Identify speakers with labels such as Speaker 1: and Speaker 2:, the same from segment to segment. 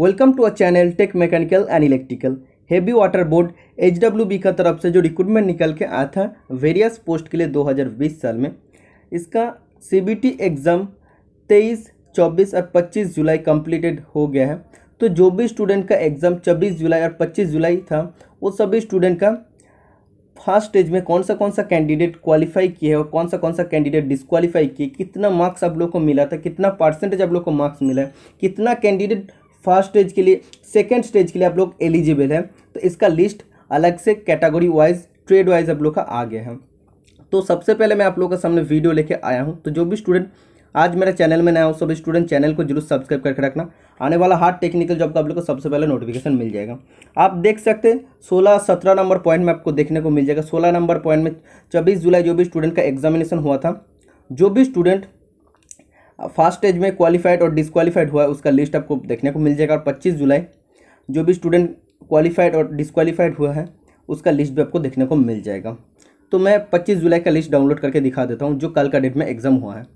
Speaker 1: welcome to a channel tech mechanical and electrical heavy water board H का तरफ से जो रिक्रूटमेंट निकल के आया था वेरियस पोस्ट के लिए 2020 साल में इसका टी एग्ज़ाम 23, 24 और 25 जुलाई कंप्लीटेड हो गया है तो जो भी स्टूडेंट का एग्ज़ाम 26 जुलाई और 25 जुलाई था वो सभी स्टूडेंट का फर्स्ट स्टेज में कौन सा कौन सा कैंडिडेट क्वालिफाई किए और कौन सा कौन सा कैंडिडेट डिसक्वालीफाई किए कितना मार्क्स आप लोग को मिला था कितना परसेंटेज आप लोग को मार्क्स मिला है कितना कैंडिडेट फर्स्ट स्टेज के लिए सेकेंड स्टेज के लिए आप लोग एलिजिबल हैं तो इसका लिस्ट अलग से कैटेगरी वाइज ट्रेड वाइज आप लोग का आ गया है तो सबसे पहले मैं आप लोगों के सामने वीडियो लेके आया हूँ तो जो भी स्टूडेंट आज मेरे चैनल में नया हो सभी स्टूडेंट चैनल को जरूर सब्सक्राइब करके रखना आने वाला हार्ड टेक्निकल जॉब का आप लोग को सबसे पहले नोटिफिकेशन मिल जाएगा आप देख सकते हैं सोलह सत्रह नंबर पॉइंट में आपको देखने को मिल जाएगा सोलह नंबर पॉइंट में छब्बीस जुलाई जो भी स्टूडेंट का एग्जामिनेशन हुआ था जो भी स्टूडेंट फर्स्ट स्टेज में क्वालिफाइड और डिसक्वालीफाइड हुआ है उसका लिस्ट आपको देखने को मिल जाएगा और पच्चीस जुलाई जो भी स्टूडेंट क्वालिफाइड और डिसक्वालीफाइड हुआ है उसका लिस्ट भी आपको देखने को मिल जाएगा तो मैं पच्चीस जुलाई का लिस्ट डाउनलोड करके दिखा देता हूँ जो कल का डेट में एग्ज़ाम हुआ है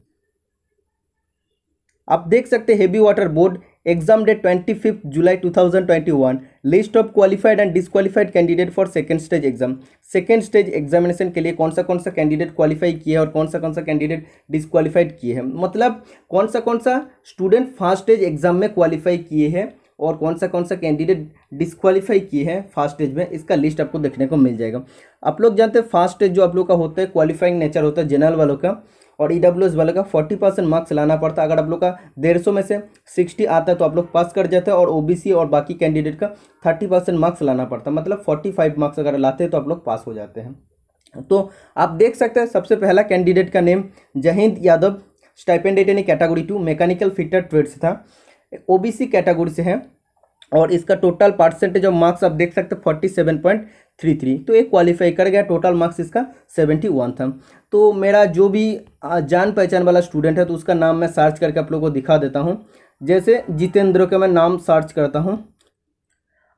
Speaker 1: आप देख सकते heavy water board exam date twenty fifth July two thousand twenty one list of qualified and disqualified candidate for second stage exam second stage examination के लिए कौन सा कौन सा कैंडिडेट क्वालिफाई किया हैं और कौन सा कौन सा कैंडिडेट डिसक्वालिफाइड किए हैं मतलब कौन सा कौन सा स्टूडेंट फर्स्ट स्टेज एग्जाम में क्वालिफाई किए हैं और कौन सा कौन सा कैंडिडेट डिस्क्वालीफाई किए हैं फास्ट स्टेज में इसका लिस्ट आपको देखने को मिल जाएगा आप लोग जानते हैं फास्ट स्टेज जो आप लोग का होता है क्वालिफाइंग नेचर होता है जनरल वालों का और ई वालों एस का फोर्टी परसेंट मार्क्स लाना पड़ता है अगर आप लोग का डेढ़ सौ में से सिक्सटी आता है तो आप लोग पास कर जाते हैं और ओ और बाकी कैंडिडेट का थर्टी परसेंट मार्क्स लाना पड़ता मतलब फोर्टी फाइव मार्क्स अगर लाते हैं तो आप लोग पास हो जाते हैं तो आप देख सकते हैं सबसे पहला कैंडिडेट का नेम जहिंद यादव स्टाइपेंडेट यानी category two mechanical fitter trade था ओबीसी कैटेगरी से है और इसका टोटल परसेंटेज ऑफ मार्क्स आप देख सकते हैं forty seven point three three तो ये क्वालिफाई कर गया टोटल मार्क्स इसका सेवेंटी वन था तो मेरा जो भी जान पहचान वाला स्टूडेंट है तो उसका नाम मैं सर्च करके आप लोगों को दिखा देता हूँ जैसे जितेंद्र का मैं नाम सर्च करता हूँ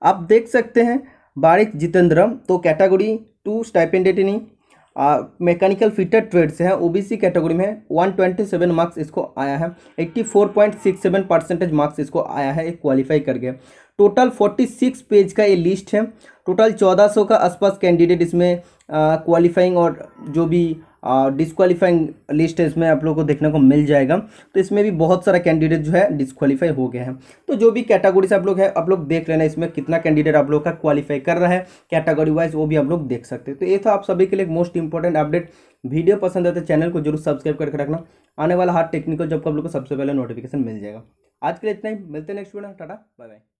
Speaker 1: आप देख सकते हैं बारिक जितेंद्र तो कैटागोरी टू स्टाइपेंडेटनी मैकेनिकल फिटर से हैं ओबीसी कैटेगरी में 127 मार्क्स इसको आया है 84.67 परसेंटेज मार्क्स इसको आया है क्वालिफाई करके टोटल 46 पेज का ये लिस्ट है टोटल 1400 का आसपास कैंडिडेट इसमें क्वालिफाइंग और जो भी डिस्क्वालीफाइंग लिस्ट है इसमें आप लोग को देखने को मिल जाएगा तो इसमें भी बहुत सारा कैंडिडेट जो है डिस्कवालीफाई हो गया है तो जो भी से आप लोग है आप लोग देख लेना इसमें कितना कैंडिडेट आप लोग का क्वालिफाई कर रहा है कैटेगरी वाइज वो भी आप लोग देख सकते हैं तो ये था आप सभी के लिए मोस्ट इंपॉर्टेंट अपडेट वीडियो पसंद आते तो चैनल को जरूर सब्सक्राइब करके रखना आने वाला हर टेक्निकल जब आप लोग को सबसे पहले नोटिफिकेशन मिल जाएगा आज के लिए इतना ही मिलते हैं next video tata bye bye